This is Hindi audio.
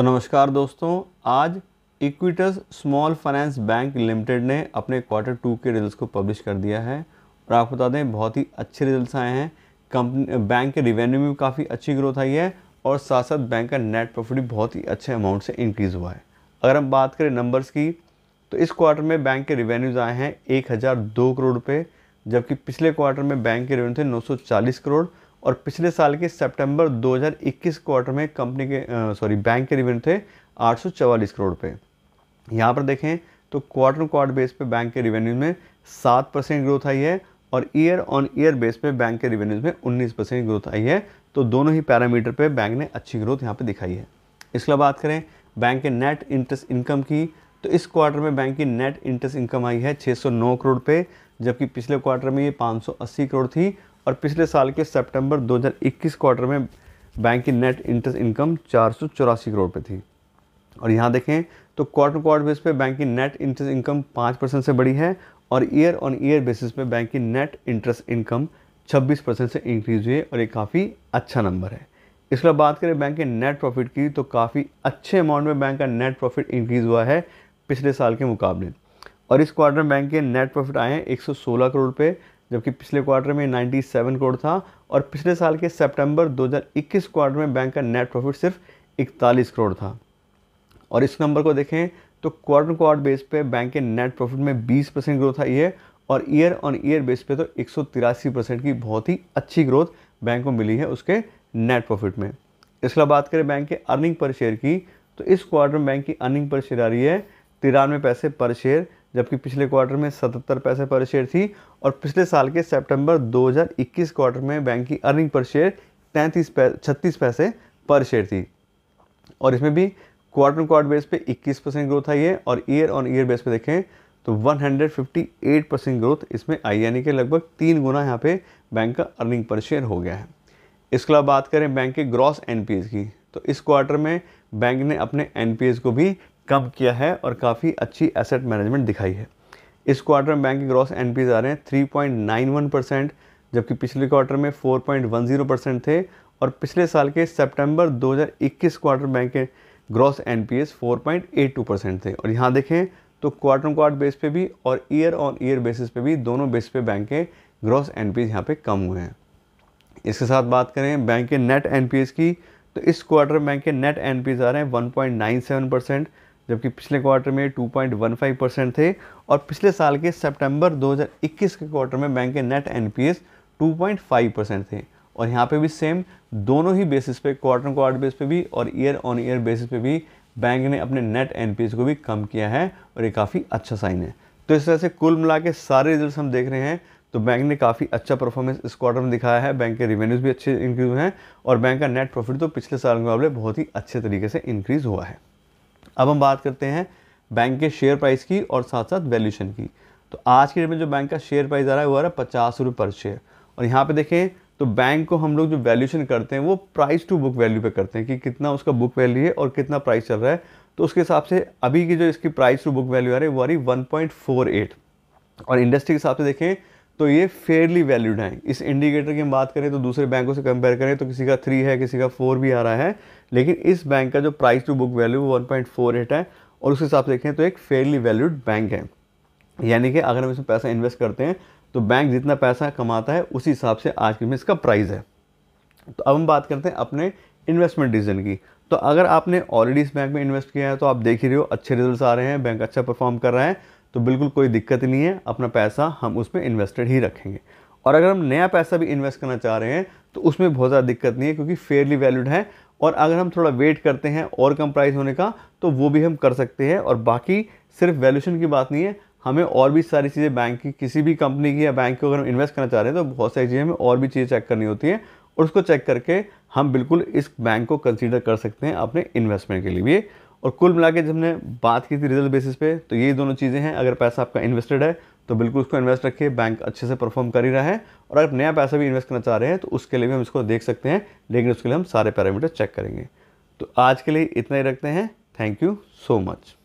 तो नमस्कार दोस्तों आज Equitas small finance bank limited ने अपने क्वार्टर टू के रिजल्ट्स को पब्लिश कर दिया है और आपको बता दें बहुत ही अच्छे रिजल्ट्स आए हैं कंपनी बैंक के रिवेन्यू में काफ़ी अच्छी ग्रोथ आई है और साथ साथ बैंक का नेट प्रॉफिट भी बहुत ही अच्छे अमाउंट से इंक्रीज़ हुआ है अगर हम बात करें नंबर्स की तो इस क्वार्टर में बैंक के रिवेन्यूज़ आए हैं एक करोड़ रुपये जबकि पिछले क्वार्टर में बैंक के रेवेन्यू थे नौ करोड़ और पिछले साल के सितंबर 2021 क्वार्टर में कंपनी के सॉरी बैंक के रिवेन्यू थे आठ करोड़ पे यहाँ पर देखें तो क्वार्टर क्वार्टर बेस पे बैंक के रिवेन्यूज में सात परसेंट ग्रोथ आई है और ईयर ऑन ईयर बेस पे बैंक के रिवेन्यूज में उन्नीस परसेंट ग्रोथ आई है तो दोनों ही पैरामीटर पे बैंक ने अच्छी ग्रोथ यहाँ पे दिखाई है इसके अलावा बात करें बैंक के नेट इंटरेस्ट इनकम की तो इस क्वार्टर में बैंक की नेट इंटरेस्ट इनकम आई है 609 करोड़ पे जबकि पिछले क्वार्टर में ये 580 करोड़ थी और पिछले साल के सितंबर 2021 क्वार्टर में बैंक की नेट इंटरेस्ट इनकम चार करोड़ पे थी और यहाँ देखें तो क्वार्टर क्वार्टर बेस पे बैंक की नेट इंटरेस्ट इनकम पाँच परसेंट से बढ़ी है और ईयर ऑन ईयर बेसिस पे बैंक की नेट इंटरेस्ट इनकम 26 परसेंट से इंक्रीज हुई है और ये काफ़ी अच्छा नंबर है इसके बाद बात करें बैंक के नेट प्रॉफिट की तो काफ़ी अच्छे अमाउंट में बैंक का नेट प्रॉफिट इंक्रीज़ हुआ है पिछले साल के मुकाबले और इस क्वार्टर में बैंक के नेट प्रॉफिट आए हैं एक करोड़ रुपये जबकि पिछले क्वार्टर में 97 करोड़ था और पिछले साल के सितंबर 2021 क्वार्टर में बैंक का नेट प्रॉफिट सिर्फ 41 करोड़ था और इस नंबर को देखें तो क्वार्टर क्वार्टर बेस पे बैंक के नेट प्रॉफिट में 20 परसेंट ग्रोथ आई है और ईयर ऑन ईयर बेस पे तो एक परसेंट की बहुत ही अच्छी ग्रोथ बैंक को मिली है उसके नेट प्रॉफिट में इसके अलावा बात करें बैंक के अर्निंग पर शेयर की तो इस क्वार्टर में बैंक की अर्निंग पर शेयर आ रही है तिरानवे पैसे पर शेयर जबकि पिछले क्वार्टर में 77 पैसे पर शेयर थी और पिछले साल के सितंबर 2021 क्वार्टर में बैंक की अर्निंग पर शेयर तैंतीस छत्तीस पैसे पर शेयर थी और इसमें भी क्वार्टर क्वार्टर बेस पे 21 परसेंट ग्रोथ आई है और ईयर ऑन ईयर बेस पे देखें तो 158 परसेंट ग्रोथ इसमें आई यानी कि लगभग तीन गुना यहाँ पर बैंक का अर्निंग पर शेयर हो गया है इसके अलावा बात करें बैंक के ग्रॉस एन की तो इस क्वार्टर में बैंक ने अपने एन को भी कम किया है और काफ़ी अच्छी एसेट मैनेजमेंट दिखाई है इस क्वार्टर में बैंक के ग्रॉस एन आ रहे हैं थ्री परसेंट जबकि पिछले क्वार्टर में 4.10 परसेंट थे और पिछले साल के सितंबर 2021 क्वार्टर बैंक के ग्रॉस एन 4.82 परसेंट थे और यहाँ देखें तो क्वार्टर ऑन क्वार्टर बेस पे भी और ईयर ऑन ईयर बेसिस पे भी दोनों बेस पे बैंक के ग्रॉस एन पी यहाँ पे कम हुए हैं इसके साथ बात करें बैंक के नेट एन की तो इस क्वार्टर बैंक के नेट एन आ रहे हैं one point nine seven percent जबकि पिछले क्वार्टर में 2.15 परसेंट थे और पिछले साल के सितंबर 2021 के क्वार्टर में बैंक के नेट एनपीएस 2.5 परसेंट थे और यहाँ पे भी सेम दोनों ही बेसिस पे क्वार्टर क्वार्टर बेस पे भी और ईयर ऑन ईयर बेसिस पे भी बैंक ने अपने नेट एन को भी कम किया है और ये काफ़ी अच्छा साइन है तो इस तरह से कुल मिला के सारे रिजल्ट हम देख रहे हैं तो बैंक ने काफ़ी अच्छा परफॉर्मेंस इस क्वार्टर में दिखाया है बैंक के रेवेन्यूज़ भी अच्छे इंक्रीज हुए हैं और बैंक का नेट प्रॉफिट तो पिछले साल के मुकाबले बहुत ही अच्छे तरीके से इंक्रीज़ हुआ है अब हम बात करते हैं बैंक के शेयर प्राइस की और साथ साथ वैल्यूशन की तो आज के डेट में जो बैंक का शेयर प्राइस आ रहा है वो आ रहा है पचास रुपये पर शेयर और यहाँ पे देखें तो बैंक को हम लोग जो वैल्यूशन करते हैं वो प्राइस टू बुक वैल्यू पे करते हैं कि कितना उसका बुक वैल्यू है और कितना प्राइस चल रहा है तो उसके हिसाब से अभी की जो इसकी प्राइस टू बुक वैल्यू आ रही है वो आ रही वन और इंडस्ट्री के हिसाब से देखें तो ये फेयरली वैल्यूड हैं इस इंडिकेटर की हम बात करें तो दूसरे बैंकों से कंपेयर करें तो किसी का थ्री है किसी का फोर भी आ रहा है लेकिन इस बैंक का जो प्राइस टू बुक वैल्यू वो वन है और उस हिसाब से देखें तो एक फेयरली वैल्यूड बैंक है यानी कि अगर हम इसमें पैसा इन्वेस्ट करते हैं तो बैंक जितना पैसा कमाता है उसी हिसाब से आज के में इसका प्राइस है तो अब हम बात करते हैं अपने इन्वेस्टमेंट डिसीजन की तो अगर आपने ऑलरेडी इस बैंक में इन्वेस्ट किया है तो आप देख ही रहे हो अच्छे रिजल्ट आ रहे हैं बैंक अच्छा परफॉर्म कर रहा है तो बिल्कुल कोई दिक्कत नहीं है अपना पैसा हम उसमें इन्वेस्टेड ही रखेंगे और अगर हम नया पैसा भी इन्वेस्ट करना चाह रहे हैं तो उसमें बहुत ज़्यादा दिक्कत नहीं है क्योंकि फेयरली वैल्यूड है और अगर हम थोड़ा वेट करते हैं और कम प्राइस होने का तो वो भी हम कर सकते हैं और बाकी सिर्फ वैल्यूशन की बात नहीं है हमें और भी सारी चीज़ें बैंक की किसी भी कंपनी की या बैंक को अगर हम इन्वेस्ट करना चाह रहे हैं तो बहुत सारी चीज़ें हमें और भी चीज़ें चेक करनी होती हैं और उसको चेक करके हम बिल्कुल इस बैंक को कंसिडर कर सकते हैं अपने इन्वेस्टमेंट के लिए और कुल मिला के जब हमने बात की थी रिजल्ट बेसिस पे तो ये दोनों चीज़ें हैं अगर पैसा आपका इन्वेस्टेड है तो बिल्कुल उसको इन्वेस्ट रखिए बैंक अच्छे से परफॉर्म कर ही रहा है और अगर नया पैसा भी इन्वेस्ट करना चाह रहे हैं तो उसके लिए भी हम इसको देख सकते हैं लेकिन उसके लिए हम सारे पैरामीटर चेक करेंगे तो आज के लिए इतना ही रखते हैं थैंक यू सो मच